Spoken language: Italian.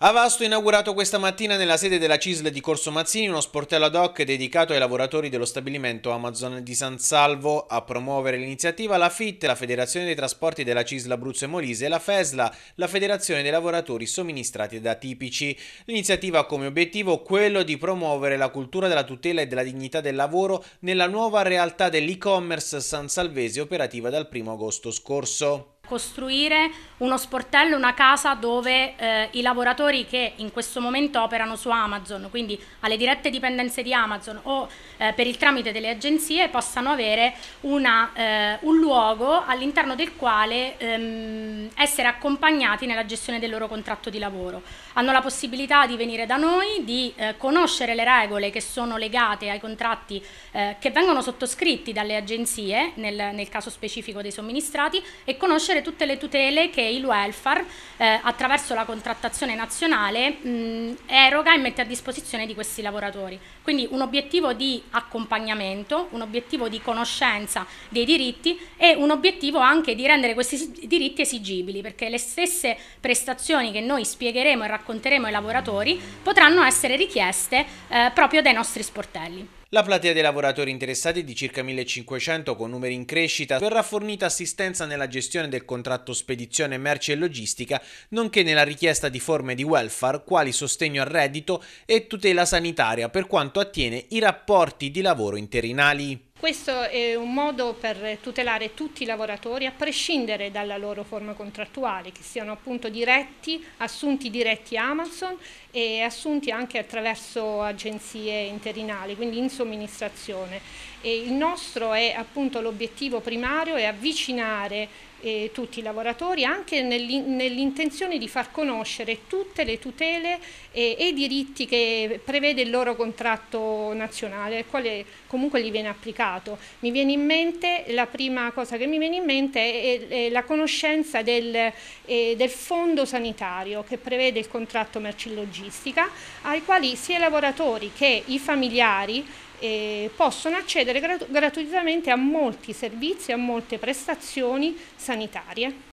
A inaugurato questa mattina nella sede della CISL di Corso Mazzini uno sportello ad hoc dedicato ai lavoratori dello stabilimento Amazon di San Salvo. A promuovere l'iniziativa la FIT, la Federazione dei Trasporti della CISL Abruzzo e Molise e la FESLA, la Federazione dei Lavoratori Somministrati da Tipici. L'iniziativa ha come obiettivo quello di promuovere la cultura della tutela e della dignità del lavoro nella nuova realtà dell'e-commerce sansalvese operativa dal 1 agosto scorso costruire uno sportello, una casa dove eh, i lavoratori che in questo momento operano su Amazon, quindi alle dirette dipendenze di Amazon o eh, per il tramite delle agenzie, possano avere una, eh, un luogo all'interno del quale ehm, essere accompagnati nella gestione del loro contratto di lavoro. Hanno la possibilità di venire da noi, di eh, conoscere le regole che sono legate ai contratti eh, che vengono sottoscritti dalle agenzie, nel, nel caso specifico dei somministrati, e conoscere riconoscere tutte le tutele che il welfare, eh, attraverso la contrattazione nazionale, mh, mm, eroga e mette a disposizione di questi lavoratori. Quindi un obiettivo di accompagnamento, un obiettivo di conoscenza dei diritti e un obiettivo anche di rendere questi diritti esigibili, perché le stesse prestazioni che noi spiegheremo e racconteremo ai lavoratori potranno essere richieste eh, proprio dai nostri sportelli. La platea dei lavoratori interessati di circa 1500 con numeri in crescita verrà fornita assistenza nella gestione del contratto spedizione merci e logistica, nonché nella richiesta di forme di welfare quali sostegno al reddito e tutela sanitaria per quanto attiene i rapporti di lavoro interinali. Questo è un modo per tutelare tutti i lavoratori a prescindere dalla loro forma contrattuale, che siano appunto diretti, assunti diretti Amazon e assunti anche attraverso agenzie interinali, quindi in somministrazione. E il nostro è appunto l'obiettivo primario è avvicinare eh, tutti i lavoratori, anche nell'intenzione di far conoscere tutte le tutele e, e, i diritti che prevede il loro contratto nazionale, il quale comunque gli viene applicato. Mi viene in mente, la prima cosa che mi viene in mente è, è la conoscenza del, eh, del, fondo sanitario che prevede il contratto merci logistica, ai quali sia i lavoratori che i familiari eh, possono accedere gratu gratuitamente a molti servizi, a molte prestazioni sanitarie.